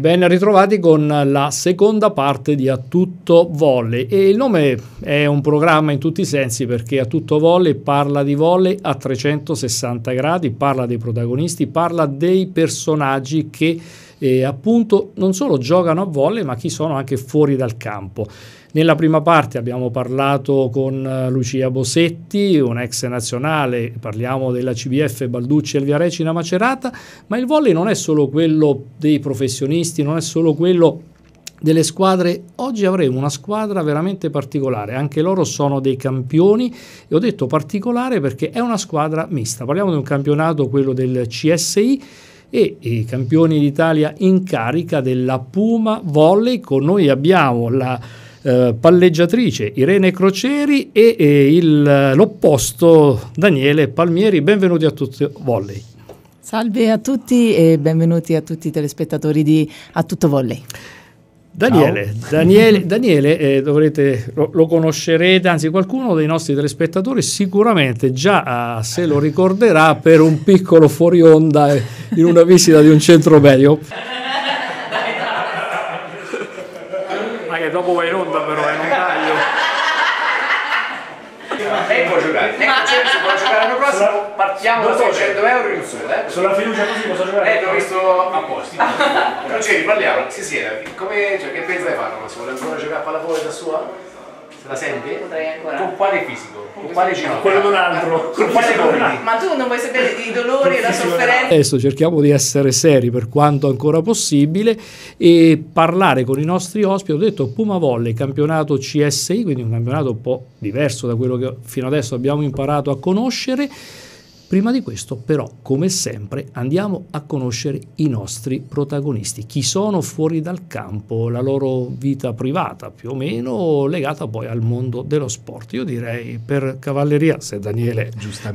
ben ritrovati con la seconda parte di A Tutto Volle. E il nome è un programma in tutti i sensi perché A Tutto Volle parla di volle a 360 gradi, parla dei protagonisti, parla dei personaggi che eh, appunto non solo giocano a volle ma chi sono anche fuori dal campo. Nella prima parte abbiamo parlato con eh, Lucia Bosetti, un ex nazionale, parliamo della CBF Balducci Elvia Viarecina Macerata, ma il volley non è solo quello dei professionisti, non è solo quello delle squadre. Oggi avremo una squadra veramente particolare, anche loro sono dei campioni e ho detto particolare perché è una squadra mista. Parliamo di un campionato, quello del CSI e i campioni d'Italia in carica della Puma Volley. Con noi abbiamo la eh, palleggiatrice Irene Croceri e, e il, eh, l'opposto Daniele Palmieri. Benvenuti a tutti Volley. Salve a tutti e benvenuti a tutti i telespettatori di A Tutto Volley. Daniele, Daniele, Daniele eh, dovrete, lo, lo, conoscerete, anzi qualcuno dei nostri telespettatori sicuramente già ah, se lo ricorderà per un piccolo fuori onda eh, in una visita di un centro medio. dopo vai in onda però è eh, un taglio. Lei può giocare, lei può giocare l'anno prossimo, partiamo da 600 euro in un Eh? Sulla fiducia così posso giocare? Eh, l'ho visto apposta. Non c'eri, parliamo. Sì, sì, eh, come, cioè, che pensa di farlo? Si vuole ancora giocare a pallavolo da sua? Se la sente? Con quale fisico? Con, con quale ginocchio? Quello di un altro. Eh, con quale corpo? Ma tu non vuoi sapere i dolori e la sofferenza? Adesso cerchiamo di essere seri per quanto ancora possibile e parlare con i nostri ospiti. Ho detto Puma Volle, campionato CSI, quindi un campionato un po' diverso da quello che fino adesso abbiamo imparato a conoscere. Prima di questo però, come sempre, andiamo a conoscere i nostri protagonisti, chi sono fuori dal campo, la loro vita privata più o meno legata poi al mondo dello sport. Io direi per cavalleria, se Daniele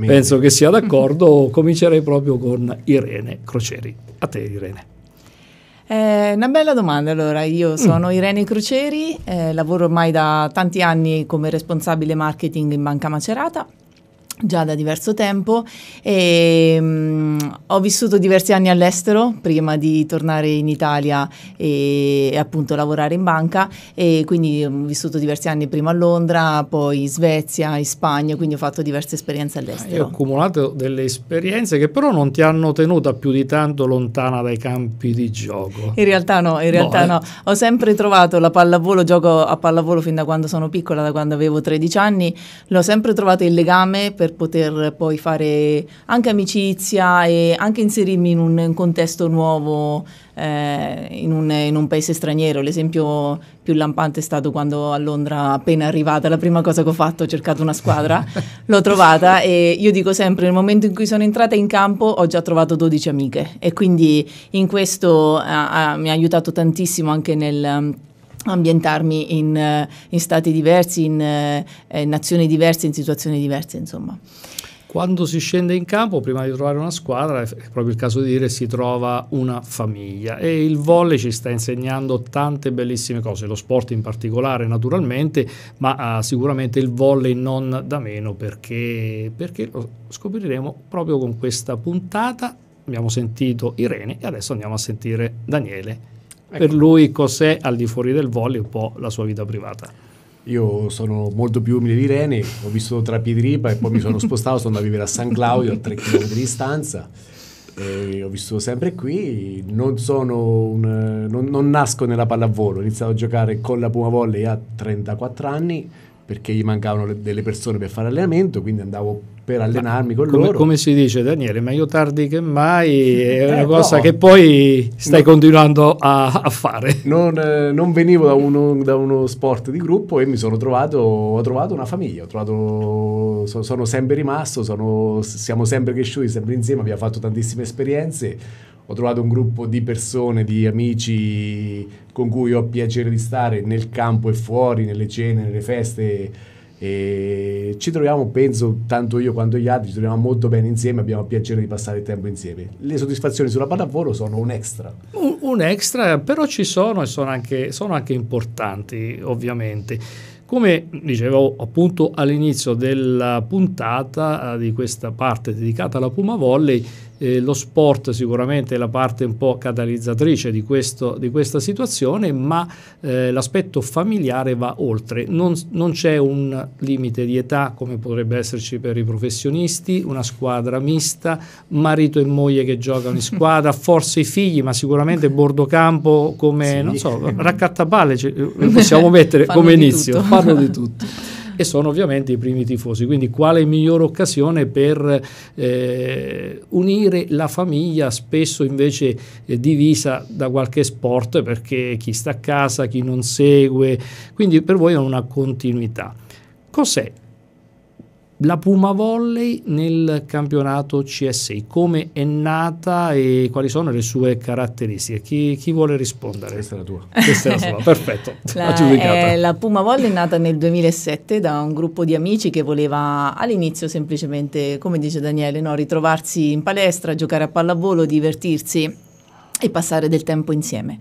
penso che sia d'accordo, comincerei proprio con Irene Crocieri. A te Irene. Eh, una bella domanda, allora io mm. sono Irene Crocieri, eh, lavoro ormai da tanti anni come responsabile marketing in Banca Macerata già da diverso tempo e ehm, mh, ho vissuto diversi anni all'estero prima di tornare in Italia e, e, appunto lavorare in banca e quindi ho vissuto diversi anni prima a Londra, poi in Svezia, in Spagna, quindi ho fatto diverse esperienze ah, all'estero. Hai accumulato delle esperienze che però non ti hanno tenuta più di tanto lontana dai campi di gioco. In realtà no, in realtà no. Boh, eh. no. Ho sempre trovato la pallavolo, gioco a pallavolo fin da quando sono piccola, da quando avevo 13 anni, l'ho sempre trovato il legame per per poter poi fare anche amicizia e anche inserirmi in un, un contesto nuovo, eh, in, un, in, un, paese straniero. L'esempio più lampante è stato quando a Londra, appena arrivata, la prima cosa che ho fatto, ho cercato una squadra, l'ho trovata e io dico sempre, nel momento in cui sono entrata in campo ho già trovato 12 amiche e quindi in questo eh, mi ha aiutato tantissimo anche nel ambientarmi in, eh, in stati diversi, in eh, nazioni diverse, in situazioni diverse, insomma. Quando si scende in campo, prima di trovare una squadra, è proprio il caso di dire si trova una famiglia e il volley ci sta insegnando tante bellissime cose, lo sport in particolare naturalmente, ma uh, sicuramente il volley non da meno perché, perché lo scopriremo proprio con questa puntata. Abbiamo sentito Irene e adesso andiamo a sentire Daniele Ecco. Per lui cos'è al di fuori del volley un po' la sua vita privata. Io sono molto più umile di Reni, ho vissuto tra Piedripa e poi mi sono spostato, sono andato a vivere a San Claudio a 3 km di distanza. E ho vissuto sempre qui, non, un, non, non, nasco nella pallavolo, ho iniziato a giocare con la Puma Volley a 34 anni perché gli mancavano le, delle persone per fare allenamento, quindi andavo per allenarmi con come, loro. Come si dice Daniele, meglio tardi che mai, è eh, una cosa no. che poi stai no. continuando a, a fare. Non, eh, non venivo da uno, da uno, sport di gruppo e mi sono trovato, ho trovato una famiglia, trovato, so, sono sempre rimasto, sono, siamo sempre cresciuti, sempre insieme, abbiamo fatto tantissime esperienze, ho trovato un gruppo di persone, di amici con cui ho piacere di stare nel campo e fuori, nelle cene, nelle feste e ci troviamo, penso, tanto io quanto gli altri, ci troviamo molto bene insieme, abbiamo piacere di passare il tempo insieme. Le soddisfazioni sulla pallavolo sono un extra. Un, un extra, però ci sono e sono anche, sono anche importanti, ovviamente. Come dicevo appunto all'inizio della puntata eh, di questa parte dedicata alla Puma Volley, eh, lo sport sicuramente è la parte un po' catalizzatrice di, questo, di questa situazione, ma eh, l'aspetto familiare va oltre. Non, non c'è un limite di età come potrebbe esserci per i professionisti, una squadra mista, marito e moglie che giocano in squadra, forse i figli, ma sicuramente bordo campo come, sì. non so, raccattapalle cioè, possiamo mettere come inizio, fanno di tutto e sono ovviamente i primi tifosi. Quindi quale migliore occasione per eh, unire la famiglia spesso invece eh, divisa da qualche sport perché chi sta a casa, chi non segue, quindi per voi è una continuità. Cos'è la Puma Volley nel campionato CSI, come è nata e quali sono le sue caratteristiche? Chi, chi vuole rispondere? Questa è la tua. Questa è la sua, perfetto. La, eh, la Puma Volley è nata nel 2007 da un gruppo di amici che voleva all'inizio semplicemente, come dice Daniele, no, ritrovarsi in palestra, giocare a pallavolo, divertirsi e passare del tempo insieme.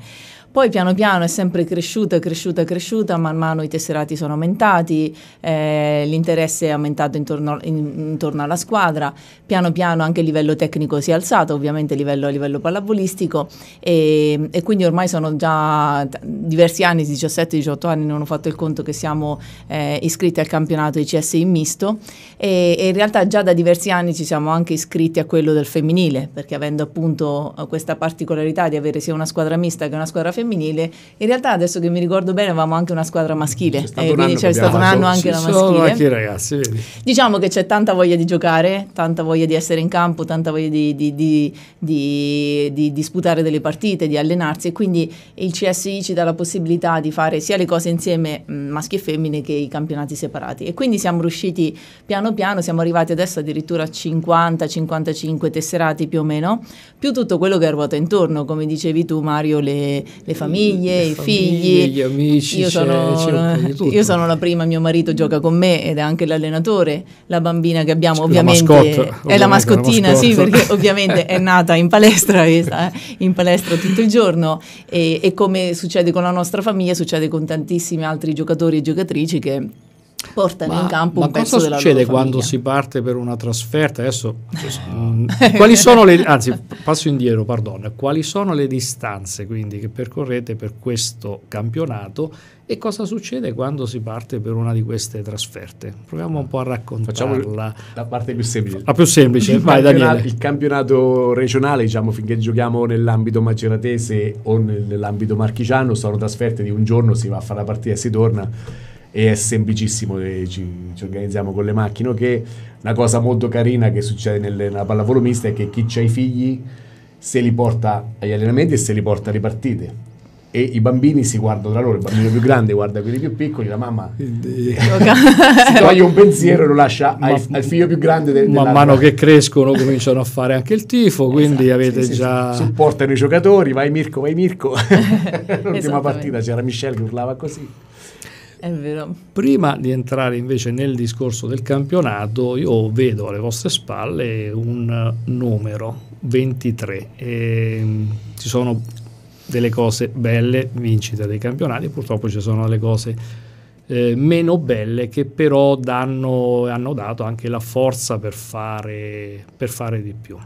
Poi piano piano è sempre cresciuta, cresciuta, cresciuta, man mano i tesserati sono aumentati, eh, l'interesse è aumentato intorno, in, intorno, alla squadra, piano piano anche il livello tecnico si è alzato, ovviamente a livello, a livello pallavolistico e, e, quindi ormai sono già diversi anni, 17-18 anni, non ho fatto il conto che siamo eh, iscritti al campionato ICS in misto e, e in realtà già da diversi anni ci siamo anche iscritti a quello del femminile perché avendo appunto questa particolarità di avere sia una squadra mista che una squadra femminile, femminile. In realtà adesso che mi ricordo bene avevamo anche una squadra maschile, c'è stato, eh, un, anno c'è stato un anno anche la maschile. Anche, ragazzi, diciamo che c'è tanta voglia di giocare, tanta voglia di essere in campo, tanta voglia di, di, di, di disputare delle partite, di allenarsi e quindi il CSI ci dà la possibilità di fare sia le cose insieme mm, maschi e femmine che i campionati separati e quindi siamo riusciti piano piano, siamo arrivati adesso addirittura a 50-55 tesserati più o meno, più tutto quello che ruota intorno, come dicevi tu Mario, le, le le famiglie, le i famiglie, figli, gli amici. Io, sono, c'è, c'è eh, io sono, la prima, mio marito gioca con me ed è anche l'allenatore, la bambina che abbiamo ovviamente, la mascotte, ovviamente è la mascottina, la sì, perché ovviamente è nata in palestra, eh, eh, in palestra tutto il giorno e, e come succede con la nostra famiglia succede con tantissimi altri giocatori e giocatrici che portano ma, in campo un pezzo della loro Ma cosa succede quando si parte per una trasferta? Adesso, mm, quali sono le... anzi, passo indietro, pardon. Quali sono le distanze quindi che percorrete per questo campionato e cosa succede quando si parte per una di queste trasferte? Proviamo un po' a raccontarla. Facciamo la parte più semplice. La più semplice, il vai Daniele. Il campionato regionale, diciamo, finché giochiamo nell'ambito maceratese o nell'ambito marchigiano, sono trasferte di un giorno, si va a fare la partita e si torna e è semplicissimo, eh, ci, ci, organizziamo con le macchine, che una cosa molto carina che succede nel, nella pallavolo mista è che chi ha i figli se li porta agli allenamenti e se li porta alle partite e i bambini si guardano tra loro, il bambino più grande guarda quelli più piccoli, la mamma si toglie un pensiero e lo lascia ma, ai, al figlio più grande. De, man mano che crescono cominciano a fare anche il tifo, quindi esatto, avete sì, già... Sì, supportano i giocatori, vai Mirko, vai Mirko. L'ultima partita c'era Michelle che urlava così. È vero. Prima di entrare invece nel discorso del campionato, io vedo alle vostre spalle un numero 23. E ehm, ci sono delle cose belle, vincite dei campionati, purtroppo ci sono delle cose eh, meno belle che però danno, hanno dato anche la forza per fare, per fare di più.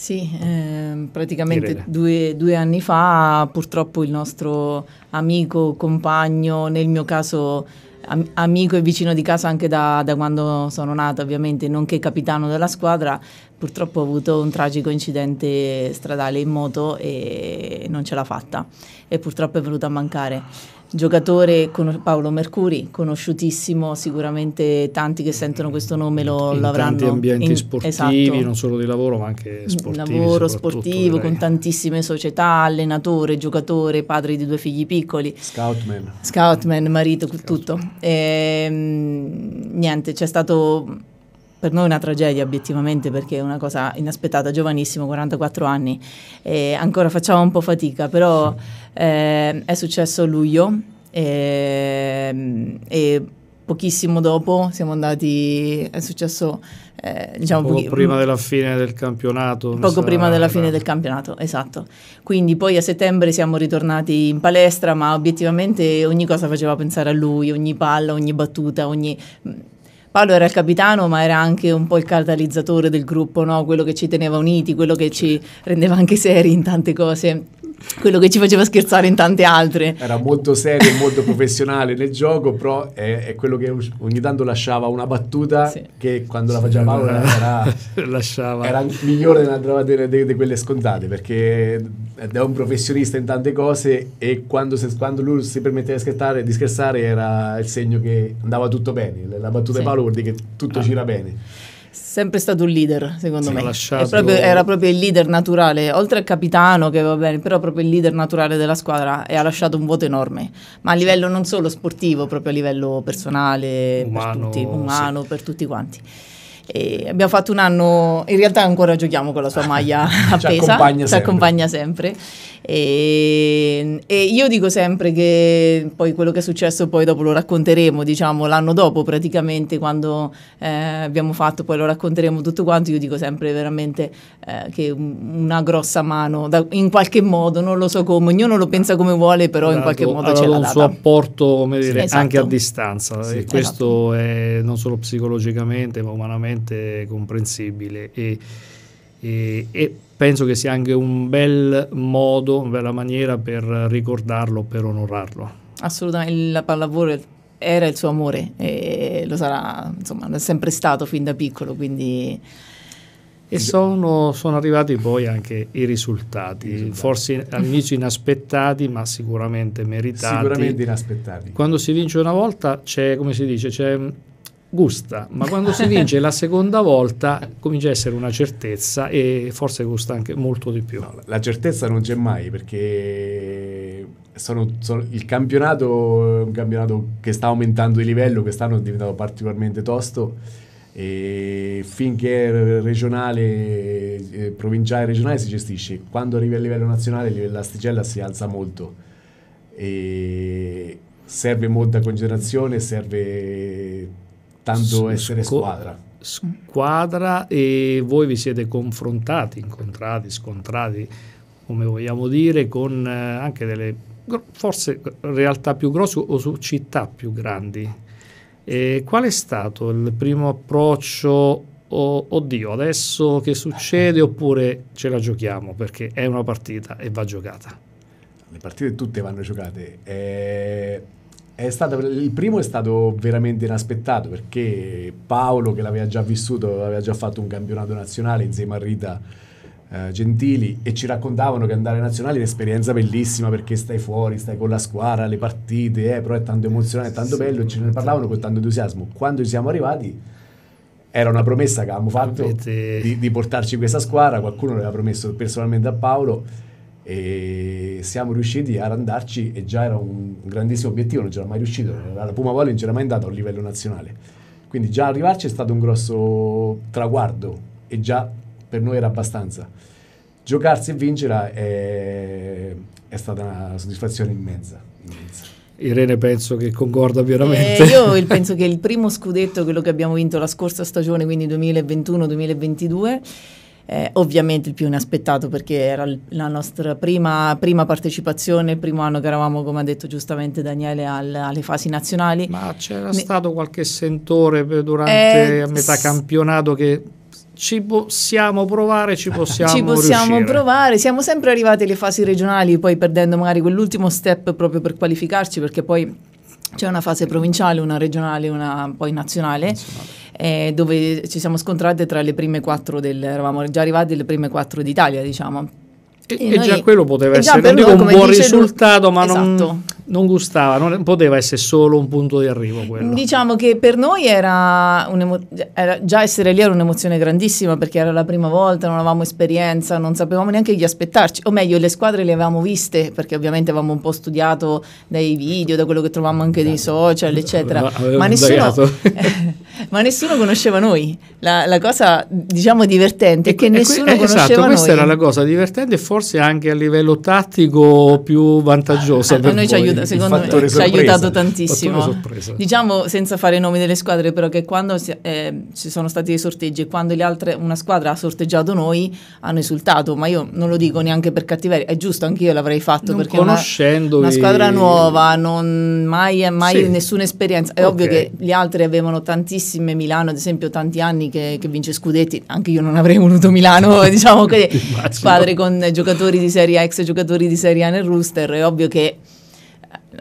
Sì, eh, praticamente due, due, anni fa purtroppo il nostro amico, compagno, nel mio caso am- amico e vicino di casa anche da, da quando sono nata ovviamente, nonché capitano della squadra, purtroppo ha avuto un tragico incidente stradale in moto e non ce l'ha fatta e purtroppo è venuto a mancare giocatore con Paolo Mercuri, conosciutissimo, sicuramente tanti che sentono questo nome lo, in lo avranno. In tanti ambienti in, sportivi, esatto. non solo di lavoro ma anche mm, sportivi. Lavoro sportivo, direi. con tantissime società, allenatore, giocatore, padre di due figli piccoli. Scoutman. Scoutman, marito, Scoutman. tutto. E, ehm, niente, c'è stato per noi è una tragedia obiettivamente perché è una cosa inaspettata, giovanissimo, 44 anni e ancora facciamo un po' fatica, però eh, è successo luglio e, ehm, e pochissimo dopo siamo andati, è successo eh, diciamo, poco prima della fine del campionato. Poco prima della fine del campionato, esatto. Quindi poi a settembre siamo ritornati in palestra, ma obiettivamente ogni cosa faceva pensare a lui, ogni palla, ogni battuta, ogni Paolo era il capitano, ma era anche un po' il catalizzatore del gruppo, no? quello che ci teneva uniti, quello che ci rendeva anche seri in tante cose quello che ci faceva scherzare in tante altre. Era molto serio e molto professionale nel gioco, però è, è, quello che ogni tanto lasciava una battuta sì. che quando la faceva Paolo era, era, era migliore di quelle scontate, perché è un professionista in tante cose e quando, se, quando lui si permetteva di scherzare, di scherzare, era il segno che andava tutto bene, la battuta sì. di Paolo vuol dire che tutto ah. gira bene sempre stato un leader, secondo si me. Lasciato... Proprio, era proprio il leader naturale, oltre al capitano che va bene, però proprio il leader naturale della squadra e ha lasciato un vuoto enorme, ma a livello non solo sportivo, proprio a livello personale, umano per tutti, umano, sì. per tutti quanti. E abbiamo fatto un anno, in realtà ancora giochiamo con la sua maglia appesa, ci accompagna ci sempre. Accompagna sempre. E, e, io dico sempre che poi quello che è successo poi dopo lo racconteremo, diciamo l'anno dopo praticamente quando eh, abbiamo fatto, poi lo racconteremo tutto quanto, io dico sempre veramente eh, che una grossa mano, da, in qualche modo, non lo so come, ognuno lo pensa come vuole, però in qualche modo c'è un suo apporto, come dire, sì, esatto. anche a distanza eh, sì, e questo esatto. è non solo psicologicamente ma umanamente assolutamente comprensibile e, e, e, penso che sia anche un bel modo, una bella maniera per ricordarlo, per onorarlo. Assolutamente, la pallavolo era il suo amore e lo sarà, insomma, è sempre stato fin da piccolo, quindi... E sono, sono, arrivati poi anche i risultati, risultati. forse all'inizio inaspettati, ma sicuramente meritati. Sicuramente inaspettati. Quando si vince una volta c'è, come si dice, c'è gusta, ma quando si vince la seconda volta comincia a essere una certezza e forse gusta anche molto di più. No, la certezza non c'è mai perché sono, sono, il campionato è un campionato che sta aumentando di livello, quest'anno è diventato particolarmente tosto e finché regionale, eh, provinciale e regionale si gestisce, quando arrivi a livello nazionale l'asticella si alza molto e serve molta considerazione, serve tanto essere sco- squadra. Squadra e voi vi siete confrontati, incontrati, scontrati, come vogliamo dire, con eh, anche delle forse realtà più grosse o su città più grandi. E qual è stato il primo approccio? Oh, oddio, adesso che succede oppure ce la giochiamo perché è una partita e va giocata? Le partite tutte vanno giocate. Eh, Stato, il primo è stato veramente inaspettato perché Paolo, che l'aveva già vissuto, aveva già fatto un campionato nazionale insieme a Rita eh, Gentili e ci raccontavano che andare nazionale è un'esperienza bellissima perché stai fuori, stai con la squadra, le partite, eh, però è tanto emozionante, è tanto bello e ce ne parlavano con tanto entusiasmo. Quando ci siamo arrivati era una promessa che avevamo fatto di, di portarci questa squadra, qualcuno l'aveva promesso personalmente a Paolo e siamo riusciti ad andarci e già era un grandissimo obiettivo, non c'era mai riuscito, la Puma Volley non c'era mai andata a livello nazionale. Quindi già arrivarci è stato un grosso traguardo e già per noi era abbastanza. Giocarsi e vincere è, è stata una soddisfazione immensa. immensa. Irene penso che concorda eh, pienamente. Eh, io penso che il primo scudetto, quello che abbiamo vinto la scorsa stagione, quindi 2021-2022, eh, ovviamente il più inaspettato perché era la nostra prima, prima, partecipazione, il primo anno che eravamo, come ha detto giustamente Daniele, al, alle fasi nazionali. Ma c'era ne... stato qualche sentore eh, durante eh, metà campionato che ci possiamo provare, ci possiamo Ci possiamo provare, siamo sempre arrivati alle fasi regionali, poi perdendo magari quell'ultimo step proprio per qualificarci, perché poi c'è una fase provinciale, una regionale, una poi nazionale. nazionale eh, dove ci siamo scontrate tra le prime quattro del, eravamo già arrivati alle prime quattro d'Italia, diciamo. E, e, e già quello poteva essere non un buon risultato, ma esatto. non, gustava, non poteva essere solo un punto di arrivo. Quello. Diciamo che per noi era, era, già essere lì era un'emozione grandissima perché era la prima volta, non avevamo esperienza, non sapevamo neanche chi aspettarci, o meglio, le squadre le avevamo viste perché ovviamente avevamo un po' studiato dai video, da quello che trovavamo anche dei esatto. social, eccetera. Avevo ma nessuno. ma nessuno conosceva noi. La, la cosa, diciamo, divertente e, è che nessuno que- eh, esatto, conosceva esatto, noi. questa era la cosa divertente e forse anche a livello tattico più vantaggiosa ah, per noi ci aiuta, secondo me, ci ha aiutato tantissimo. Diciamo, senza fare i nomi delle squadre, però che quando si, eh, ci sono stati dei sorteggi e quando altre, una squadra ha sorteggiato noi, hanno esultato, ma io non lo dico neanche per cattiveria, è giusto, anch'io l'avrei fatto non perché conoscendovi... una, una squadra nuova, non mai, mai sì. nessuna esperienza. È okay. ovvio che gli altri avevano tantissimi bellissime, Milano ad esempio tanti anni che, che vince Scudetti, anche io non avrei voluto Milano, diciamo che squadre con giocatori di Serie A, ex giocatori di Serie A nel rooster, è ovvio che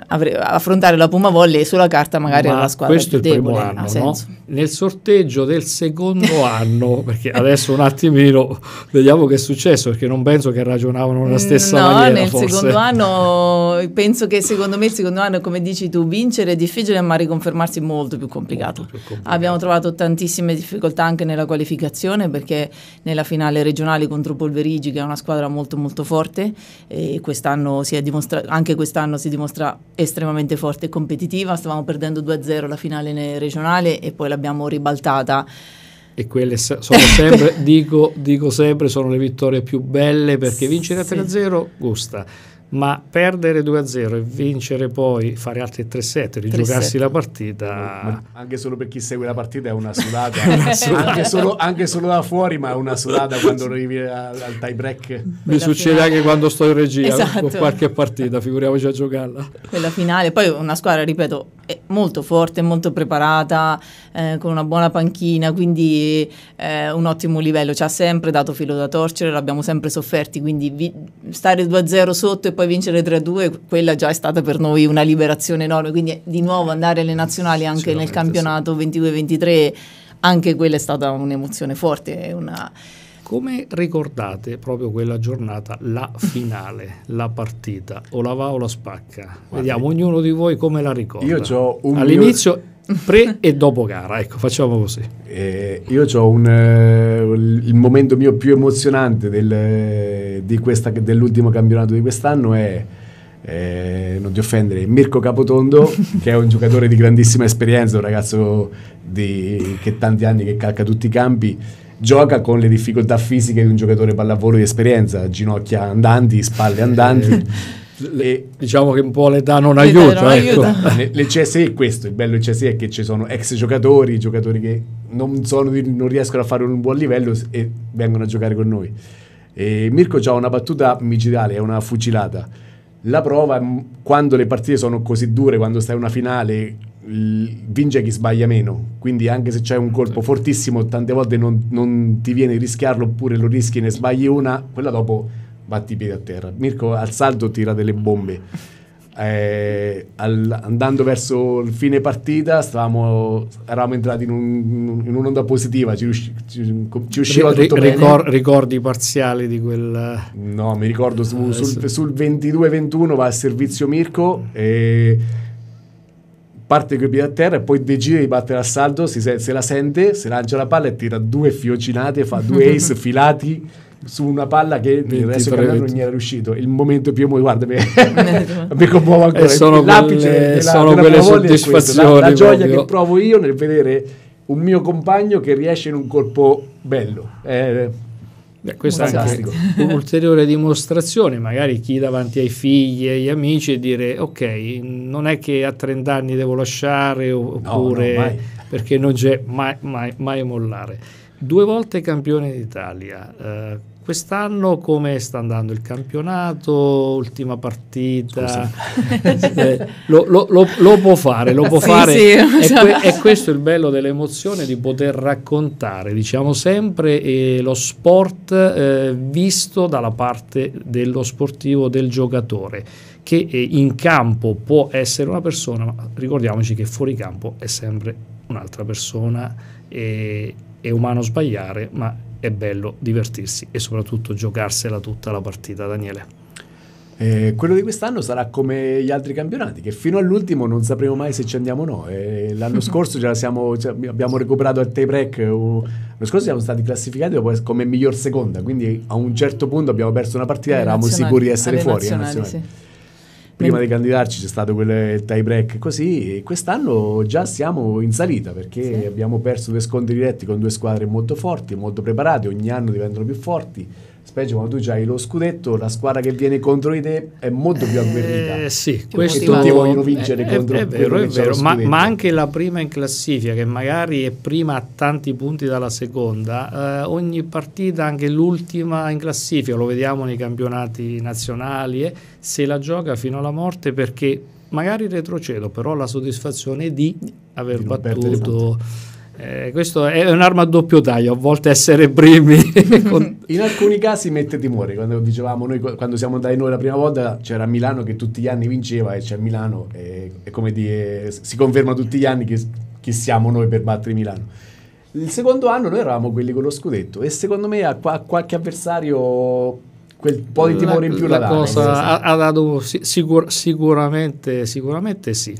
affrontare la Puma Volley sulla carta magari era la squadra questo è il debole, primo anno, no? nel sorteggio del secondo anno perché adesso un attimino vediamo che è successo perché non penso che ragionavano nella stessa no, maniera nel forse. secondo anno penso che secondo me il secondo anno come dici tu vincere è difficile ma riconfermarsi molto più complicato, molto più complicato. abbiamo trovato tantissime difficoltà anche nella qualificazione perché nella finale regionale contro Polverigi che è una squadra molto molto forte e quest'anno si è dimostrato anche quest'anno si dimostra estremamente forte e competitiva, stavamo perdendo 2-0 la finale regionale e poi l'abbiamo ribaltata. E quelle sono sempre, dico, dico, sempre, sono le vittorie più belle perché vincere a 3-0 gusta ma perdere 2-0 e vincere poi, fare altri 3-7, rigiocarsi la partita... Anche solo per chi segue la partita è una sudata, una sudata. Anche, solo, anche, solo, da fuori, ma è una sudata quando arrivi al, al tie break. Mi succede finale. anche quando sto in regia esatto. con qualche partita, figuriamoci a giocarla. Quella finale, poi una squadra, ripeto, molto forte, molto preparata, eh, con una buona panchina, quindi eh, un ottimo livello, ci ha sempre dato filo da torcere, l'abbiamo sempre sofferti, quindi vi, stare 2-0 sotto e poi vincere 3-2, quella già è stata per noi una liberazione enorme, quindi di nuovo andare alle nazionali anche nel campionato sì. 22-23, anche quella è stata un'emozione forte, una come ricordate proprio quella giornata, la finale, la partita, o la va o la spacca? Guarda, Vediamo ognuno di voi come la ricorda. Io ho un All'inizio mio pre e dopo gara, ecco, facciamo così. Eh, io ho un, eh, il momento mio più emozionante del, questa, dell'ultimo campionato di quest'anno è, eh, non ti offendere, Mirko Capotondo, che è un giocatore di grandissima esperienza, un ragazzo di, che tanti anni che calca tutti i campi, gioca con le difficoltà fisiche di un giocatore pallavolo di esperienza, ginocchia andanti, spalle andanti. Le, eh, diciamo che un po' l'età non aiuta. Non ecco. aiuta. Le, le CSI è questo, il bello del CSI è che ci sono ex giocatori, giocatori che non, sono, non riescono a fare un buon livello e vengono a giocare con noi. E Mirko ha una battuta micidiale, è una fucilata. La prova quando le partite sono così dure, quando stai in una finale vince chi sbaglia meno. Quindi, anche se c'è un colpo fortissimo, tante volte non, non ti viene rischiarlo, oppure lo rischi e ne sbagli una, quella dopo batti i piedi a terra. Mirko al saldo tira delle bombe. Eh, al, andando verso il fine partita stavamo, eravamo entrati in, un, in un'onda positiva ci, riusci, ci, ci usciva R- tutto ricor- ricordi parziali di quel no mi ricordo su, eh, sul, sul, 22-21 va a servizio Mirko e parte i piedi a terra e poi decide di battere a saldo, si, se, la sente, se lancia la palla e tira due fiocinate, fa due ace filati su una palla che 23, nel resto del campionato non gli era riuscito. Il momento più emotivo, guarda, mi, mi commuovo ancora. E sono quelle, della, sono della quelle soddisfazioni. La, la, gioia proprio. che provo io nel vedere un mio compagno che riesce in un colpo bello. Eh, Beh, questa Fantastico. è un'ulteriore dimostrazione, magari chi davanti ai figli e agli amici e dire ok, non è che a 30 anni devo lasciare oppure no, no, perché non c'è mai, mai, mai mollare. Due volte campione d'Italia, eh, Quest'anno come sta andando il campionato? Ultima partita? Eh, lo, lo, lo, lo, può fare, lo può sì, fare. Sì, è, que- è, questo il bello dell'emozione di poter raccontare, diciamo sempre, eh, lo sport eh, visto dalla parte dello sportivo, del giocatore, che eh, in campo può essere una persona, ma ricordiamoci che fuori campo è sempre un'altra persona. e eh, è umano sbagliare, ma è bello divertirsi e soprattutto giocarsela tutta la partita, Daniele. Eh, quello di quest'anno sarà come gli altri campionati, che fino all'ultimo non sapremo mai se ci andiamo o no. Eh, l'anno scorso siamo, cioè, abbiamo recuperato al tie break. Eh, l'anno scorso siamo stati classificati come miglior seconda, quindi a un certo punto abbiamo perso una partita e eravamo sicuri di essere fuori. Sì prima di candidarci c'è stato quel, tie break così e quest'anno già siamo in salita perché sì. abbiamo perso due scontri diretti con due squadre molto forti, molto preparate, ogni anno diventano più forti specie quando tu hai lo scudetto, la squadra che viene contro di te è molto più agguerrita. Eh, sì, cioè, questo tutti vogliono vincere è, eh, contro è, è vero, è vero. Ma, ma, anche la prima in classifica, che magari è prima a tanti punti dalla seconda, eh, ogni partita, anche l'ultima in classifica, lo vediamo nei campionati nazionali, eh, se la gioca fino alla morte perché magari retrocedo, però la soddisfazione è di aver di battuto eh, questo è un'arma a doppio taglio, a volte essere primi. con... In alcuni casi mette timore, quando dicevamo noi quando siamo andati noi la prima volta c'era Milano che tutti gli anni vinceva e c'è Milano e, e come dire, eh, si conferma tutti gli anni che, che siamo noi per battere Milano. Il secondo anno noi eravamo quelli con lo scudetto e secondo me a, a qualche avversario quel po' di timore la, in più la, la cosa dà, ha, ha, dato sicur, sicuramente, sicuramente sì.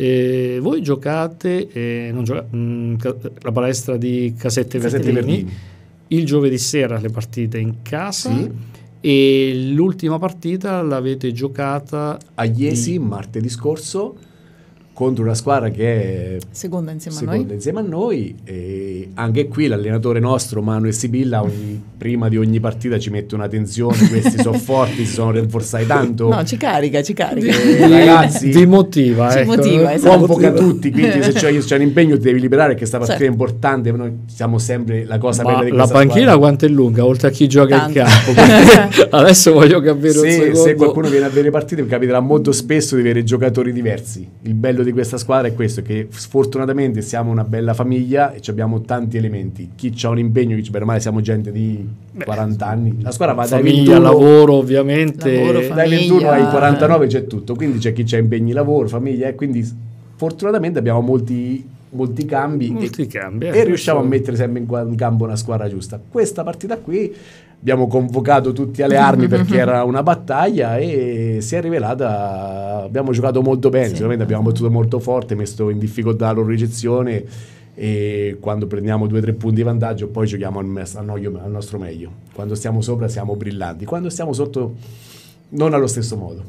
Eh, voi giocate, eh, gioca- mh, mm, la palestra di Casette, Casette il giovedì sera le partite in casa. Sì. E l'ultima partita l'avete giocata a Iesi di... martedì scorso contro una squadra che è seconda insieme seconda a noi. Insieme a noi e anche qui l'allenatore nostro Manuel Sibilla ogni, prima di ogni partita ci mette una tensione, questi sono forti, si sono rinforzati tanto. No, ci carica, ci carica. E, ragazzi, ti motiva, ci ecco. motiva, esatto. convoca tutti, quindi se c'è, c'è, un impegno ti devi liberare che sta partita certo. è importante, noi siamo sempre la cosa Ma bella di la panchina squadra. quanto è lunga, oltre a chi gioca Tanto. in campo. Adesso voglio capire se, se qualcuno viene a vedere partite capiterà molto spesso di avere giocatori diversi. Il bello di questa squadra è questo, che sfortunatamente siamo una bella famiglia e abbiamo tanti elementi. Chi ha un impegno, chi bene male siamo gente di 40 Beh, anni. La squadra va famiglia, dai 21, lavoro ovviamente. Lavoro, dai 21 ai 49 c'è tutto, quindi c'è chi ha impegni, lavoro, famiglia, e quindi fortunatamente abbiamo molti molti cambi, molti e, cambi eh, e riusciamo a mettere sempre in campo una squadra giusta. Questa partita qui abbiamo convocato tutti alle armi perché era una battaglia e si è rivelata, abbiamo giocato molto bene, sì. sicuramente abbiamo battuto molto forte, messo in difficoltà la loro ricezione e quando prendiamo due o tre punti di vantaggio poi giochiamo al, mes- al, noio- al nostro meglio. Quando stiamo sopra siamo brillanti, quando stiamo sotto non allo stesso modo.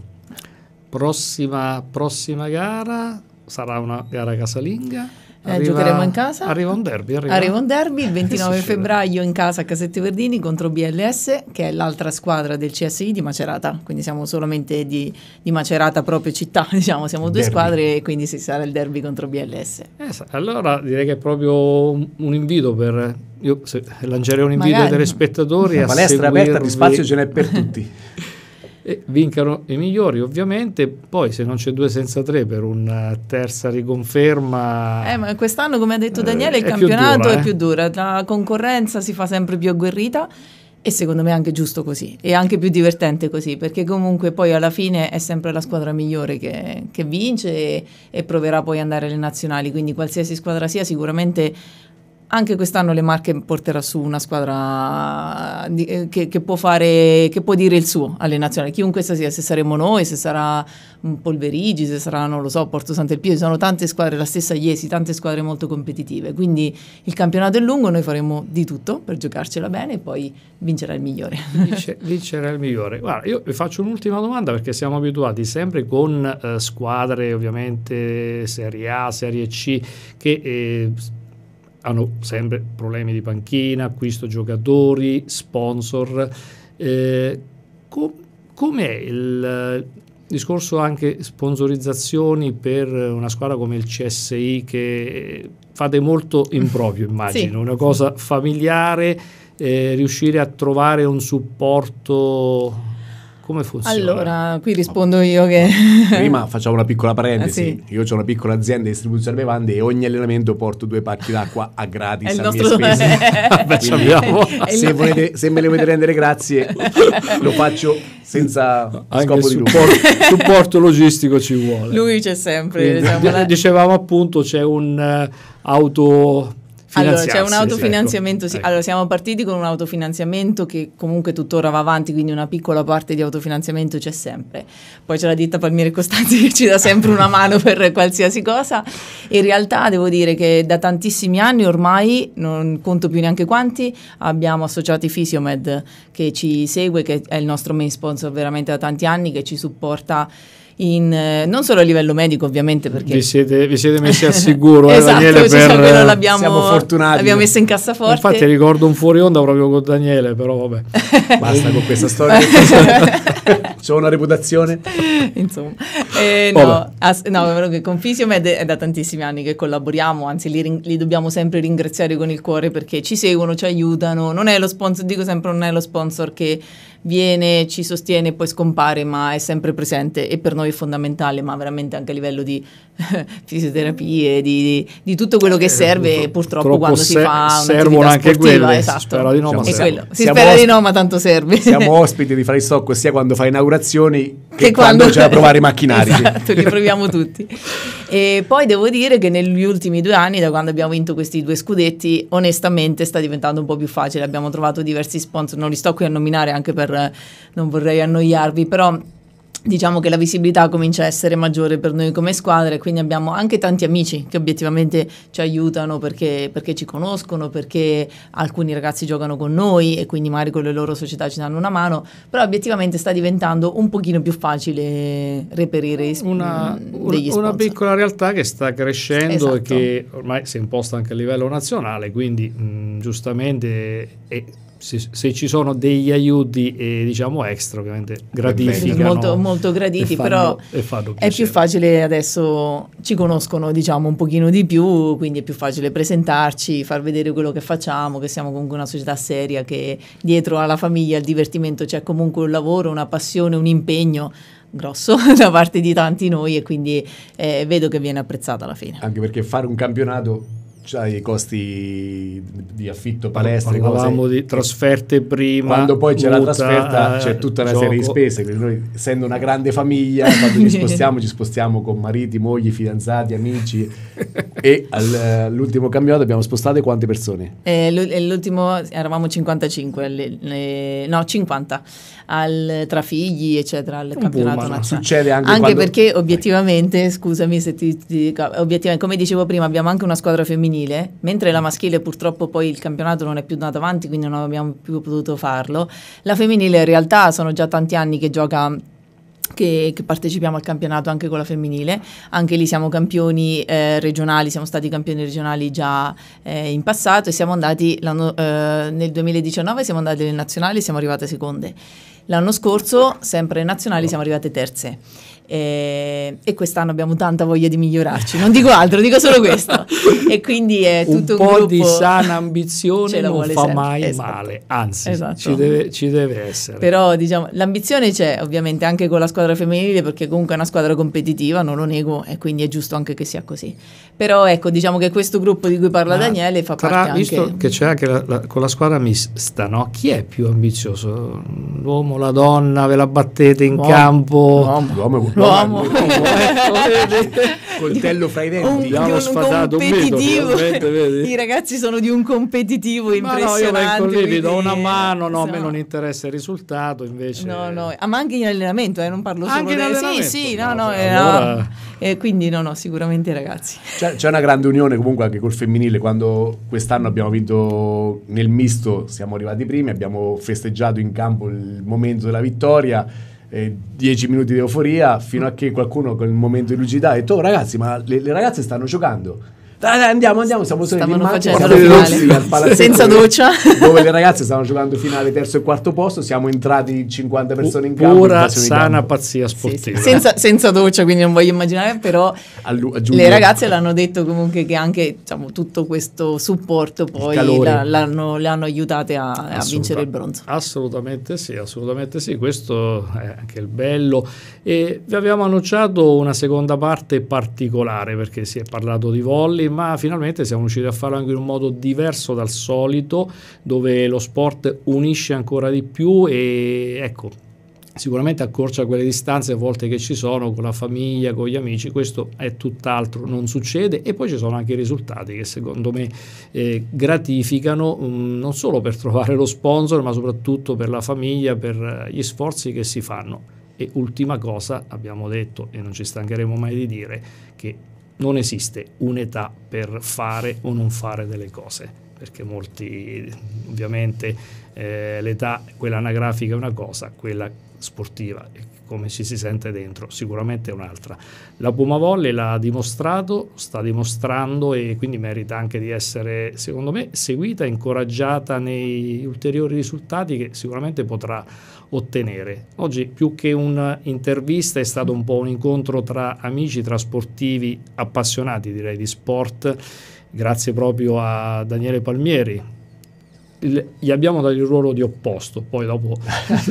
Prossima, prossima, gara sarà una gara casalinga. Arriva, eh, giocheremo in casa. Arriva un derby. Arriva, arriva un derby il 29 febbraio in casa a Casette Verdini contro BLS, che è l'altra squadra del CSI di Macerata. Quindi siamo solamente di, di Macerata, proprio città. Diciamo, siamo derby. due squadre e quindi si sarà il derby contro BLS. Eh, allora direi che è proprio un invito per io lancerei un invito ai telespettatori. La palestra seguirvi. aperta di spazio ce n'è per tutti e vincano i migliori ovviamente poi se non c'è due senza tre per una terza riconferma eh, ma quest'anno come ha detto eh, Daniele eh, il campionato più dura, eh? è più dura la concorrenza si fa sempre più agguerrita e secondo me è anche giusto così, e anche più divertente così, perché comunque poi alla fine è sempre la squadra migliore che, che vince e, e, proverà poi ad andare alle nazionali, quindi qualsiasi squadra sia sicuramente anche quest'anno le Marche porterà su una squadra eh, di, eh, che, che, può fare, che, può dire il suo alle nazionali, chiunque sia, se saremo noi, se sarà mm, Polverigi, se sarà, non lo so, Porto Sant'Elpio, ci sono tante squadre, la stessa Iesi, tante squadre molto competitive, quindi il campionato è lungo, noi faremo di tutto per giocarcela bene e poi vincerà il migliore. Vince, vincerà il migliore. Guarda, io vi faccio un'ultima domanda perché siamo abituati sempre con eh, squadre ovviamente Serie A, Serie C, che... Eh, hanno sempre problemi di panchina, acquisto giocatori, sponsor. Eh, com- com'è il discorso anche sponsorizzazioni per una squadra come il CSI che fate molto improprio, immagino, sì. una cosa familiare, eh, riuscire a trovare un supporto come funziona? Allora, qui rispondo io che... Prima facciamo una piccola parentesi. Ah, sì. Io ho una piccola azienda di distribuzione bevande e ogni allenamento porto due pacchi d'acqua a gratis a mie spese. Quindi, se, volete, se me le volete rendere grazie, lo faccio senza Anche supporto, supporto, logistico ci vuole. Lui c'è sempre. Quindi, diciamo, eh. dicevamo appunto c'è un uh, auto allora, c'è un ecco. autofinanziamento, ecco. sì. Allora, siamo partiti con un autofinanziamento che comunque tuttora va avanti, quindi una piccola parte di autofinanziamento c'è sempre. Poi c'è la ditta Palmiere Costanzi che ci dà sempre una mano per qualsiasi cosa. In realtà devo dire che da tantissimi anni ormai, non conto più neanche quanti, abbiamo associati Fisiomed che ci segue, che è il nostro main sponsor veramente da tanti anni, che ci supporta in, eh, non solo a livello medico ovviamente perché... Vi siete, vi siete messi al sicuro, eh, esatto, eh, Daniele, cioè, per... Eh, siamo fortunati. L'abbiamo messa in cassaforte. Infatti ricordo un fuori onda proprio con Daniele, però vabbè. Basta con questa storia. C'è una reputazione. Insomma. Eh, no, as- no, con Fisiomed è da tantissimi anni che collaboriamo, anzi li, rin- li dobbiamo sempre ringraziare con il cuore perché ci seguono, ci aiutano. Non è lo sponsor, dico sempre, non è lo sponsor che viene, ci sostiene e poi scompare, ma è sempre presente e per noi è fondamentale, ma veramente anche a livello di fisioterapie, di, di, di tutto quello che eh, serve eh, purtroppo quando se, si fa servono anche quelle, esatto. spero di no, ma siamo, si spera di no, ma tanto serve. Siamo ospiti di Fare Stocco sia quando fai inaugurazioni che, che quando, quando c'è da provare i macchinari. esatto, li proviamo tutti. E poi devo dire che negli ultimi due anni, da quando abbiamo vinto questi due scudetti, onestamente sta diventando un po' più facile. Abbiamo trovato diversi sponsor, non li sto qui a nominare anche per non vorrei annoiarvi, però diciamo che la visibilità comincia a essere maggiore per noi come squadra e quindi abbiamo anche tanti amici che obiettivamente ci aiutano perché, perché, ci conoscono, perché alcuni ragazzi giocano con noi e quindi magari con le loro società ci danno una mano, però obiettivamente sta diventando un pochino più facile reperire una, mh, mm, degli sponsor. Una piccola realtà che sta crescendo esatto. e che ormai si è imposta anche a livello nazionale, quindi mh, mm, giustamente... È, se, se, ci sono degli aiuti eh, diciamo extra ovviamente gratificano molto, molto graditi fanno, però è più facile adesso ci conoscono diciamo un pochino di più quindi è più facile presentarci far vedere quello che facciamo che siamo comunque una società seria che dietro alla famiglia al divertimento c'è comunque un lavoro una passione un impegno grosso da parte di tanti noi e quindi eh, vedo che viene apprezzata alla fine anche perché fare un campionato cioè, i costi di affitto, palestre, Parlavamo cose. di trasferte prima. Quando poi c'è muta, la trasferta c'è eh, tutta una gioco. serie di spese. Noi, essendo una grande famiglia, quando ci spostiamo, ci spostiamo con mariti, mogli, fidanzati, amici. e all'ultimo campionato abbiamo spostato quante persone? Eh, l'ultimo eravamo 55, le, le, no 50, al, tra figli eccetera al Un campionato nazionale. Succede anche, anche quando... perché obiettivamente, scusami se ti, ti obiettivamente, come dicevo prima, abbiamo anche una squadra femminile femminile, mentre la maschile purtroppo poi il campionato non è più andato avanti, quindi non abbiamo più potuto farlo. La femminile in realtà sono già tanti anni che gioca che, che, partecipiamo al campionato anche con la femminile, anche lì siamo campioni eh, regionali, siamo stati campioni regionali già eh, in passato e siamo andati eh, nel 2019 siamo andati alle nazionali e siamo arrivate seconde. L'anno scorso, sempre nazionali, siamo arrivate terze. E, eh, e, quest'anno abbiamo tanta voglia di migliorarci. Non dico altro, dico solo questo. E quindi è tutto un, un po' gruppo... di sana ambizione non fa mai esatto. male, anzi, esatto. ci, deve, ci, deve, essere. Però diciamo, l'ambizione c'è ovviamente anche con la squadra femminile, perché comunque è una squadra competitiva, non lo nego, e quindi è giusto anche che sia così. Però ecco, diciamo che questo gruppo di cui parla Ma Daniele fa tra, parte visto anche. Visto che c'è anche la, la, con la squadra mista, no? chi è più ambizioso, l'uomo o la donna ve la battete in campo l'uomo, ecco, coltello fra i denti abbiamo sfatato un competitivo i ragazzi sono di un competitivo impressionante ma no, io lì, vi do una mano no, a me non interessa il risultato invece no no ah, ma anche in allenamento eh, non parlo solo anche solo di... sì sì no no, cioè, e eh, eh, quindi no no sicuramente ragazzi c'è, c'è una grande unione comunque anche col femminile quando quest'anno abbiamo vinto nel misto siamo arrivati primi abbiamo festeggiato in campo il momento momento della vittoria, 10 eh, minuti di euforia, fino a che qualcuno con il momento di lucidità ha detto oh, ragazzi ma le, le ragazze stanno giocando dai, dai, andiamo, andiamo. Siamo solo in maggio, finale. senza doccia. Dove le ragazze stavano giocando finale terzo e quarto posto. Siamo entrati 50 persone in campo. Pura sana campo. pazzia sportiva. Sì, sì. Senza, senza, doccia, quindi non voglio immaginare, però Allu- le ragazze l'hanno detto comunque che anche diciamo, tutto questo supporto poi la, l'hanno, le hanno aiutate a, a, vincere il bronzo. Assolutamente sì, assolutamente sì. Questo è anche il bello. E vi abbiamo annunciato una seconda parte particolare perché si è parlato di volley ma finalmente siamo riusciti a farlo anche in un modo diverso dal solito, dove lo sport unisce ancora di più e ecco, sicuramente accorcia quelle distanze a volte che ci sono con la famiglia, con gli amici, questo è tutt'altro, non succede e poi ci sono anche i risultati che secondo me eh, gratificano mh, mm, non solo per trovare lo sponsor ma soprattutto per la famiglia, per eh, gli sforzi che si fanno. E ultima cosa, abbiamo detto e non ci stancheremo mai di dire che non esiste un'età per fare o non fare delle cose perché molti ovviamente eh, l'età, quella anagrafica è una cosa, quella sportiva è come ci si sente dentro, sicuramente è un'altra. La Pumavolle l'ha dimostrato, sta dimostrando e quindi merita anche di essere, secondo me, seguita, incoraggiata nei ulteriori risultati che sicuramente potrà ottenere. Oggi più che un'intervista è stato un po' un incontro tra amici, tra sportivi appassionati direi di sport, grazie proprio a Daniele Palmieri gli abbiamo dato il ruolo di opposto, poi dopo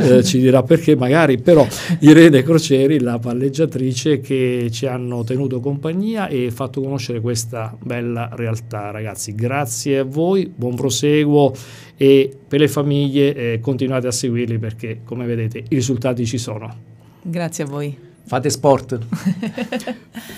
eh, ci dirà perché magari, però Irene Crocieri, la palleggiatrice che ci hanno tenuto compagnia e fatto conoscere questa bella realtà. Ragazzi, grazie a voi, buon proseguo e per le famiglie eh, continuate a seguirli perché come vedete i risultati ci sono. Grazie a voi. Fate sport.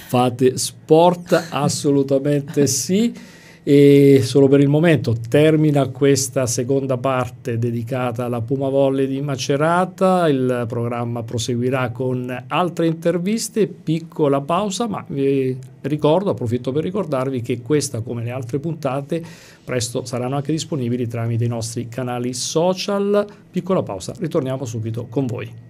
Fate sport, assolutamente sì e solo per il momento termina questa seconda parte dedicata alla Puma Volley di Macerata, il programma proseguirà con altre interviste, piccola pausa, ma vi ricordo, approfitto per ricordarvi che questa come le altre puntate presto saranno anche disponibili tramite i nostri canali social, piccola pausa, ritorniamo subito con voi.